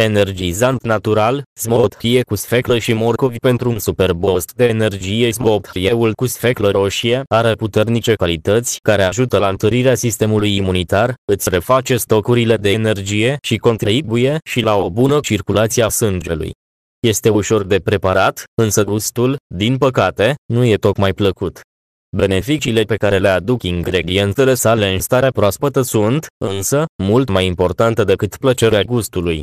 Energizant natural, smothie cu sfeclă și morcovi pentru un superbost de energie Smothlieul cu sfeclă roșie are puternice calități care ajută la întărirea sistemului imunitar, îți reface stocurile de energie și contribuie și la o bună circulație a sângelui. Este ușor de preparat, însă gustul, din păcate, nu e tocmai plăcut. Beneficiile pe care le aduc ingredientele sale în starea proaspătă sunt, însă, mult mai importante decât plăcerea gustului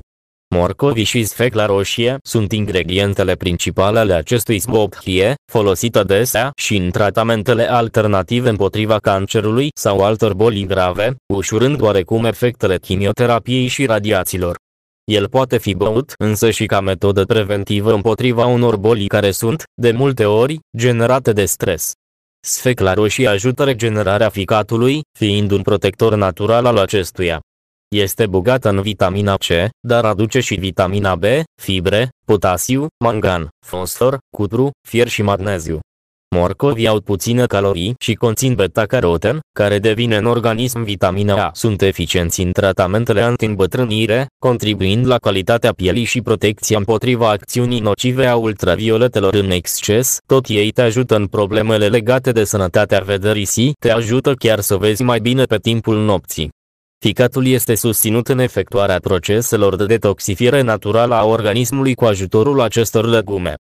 morcovi și sfecla roșie sunt ingredientele principale ale acestui zbobhie, folosită desea și în tratamentele alternative împotriva cancerului sau altor boli grave, ușurând oarecum efectele chimioterapiei și radiațiilor. El poate fi băut însă și ca metodă preventivă împotriva unor boli care sunt, de multe ori, generate de stres. Sfecla roșie ajută regenerarea ficatului, fiind un protector natural al acestuia. Este bogată în vitamina C, dar aduce și vitamina B, fibre, potasiu, mangan, fosfor, cupru, fier și magneziu. Morcovii au puține calorii și conțin beta-caroten, care devine în organism vitamina A. Sunt eficienți în tratamentele anti-îmbătrânire, contribuind la calitatea pielii și protecția împotriva acțiunii nocive a ultravioletelor în exces. Tot ei te ajută în problemele legate de sănătatea vederii și te ajută chiar să vezi mai bine pe timpul nopții. Ficatul este susținut în efectuarea proceselor de detoxifiere naturală a organismului cu ajutorul acestor legume.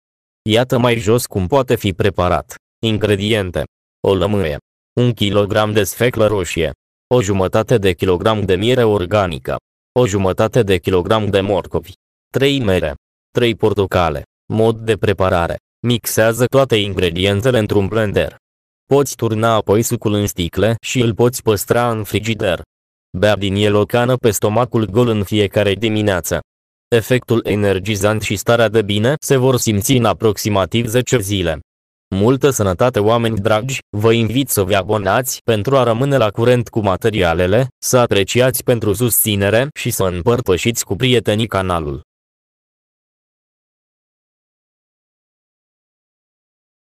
Iată mai jos cum poate fi preparat. Ingrediente. O lămâie. un kilogram de sfeclă roșie. O jumătate de kilogram de miere organică. O jumătate de kilogram de morcovi. 3 mere. 3 portocale. Mod de preparare. Mixează toate ingredientele într-un blender. Poți turna apoi sucul în sticle și îl poți păstra în frigider. Bea din el o cană pe stomacul gol în fiecare dimineață. Efectul energizant și starea de bine se vor simți în aproximativ 10 zile. Multă sănătate oameni dragi, vă invit să vă abonați pentru a rămâne la curent cu materialele, să apreciați pentru susținere și să împărtășiți cu prietenii canalul.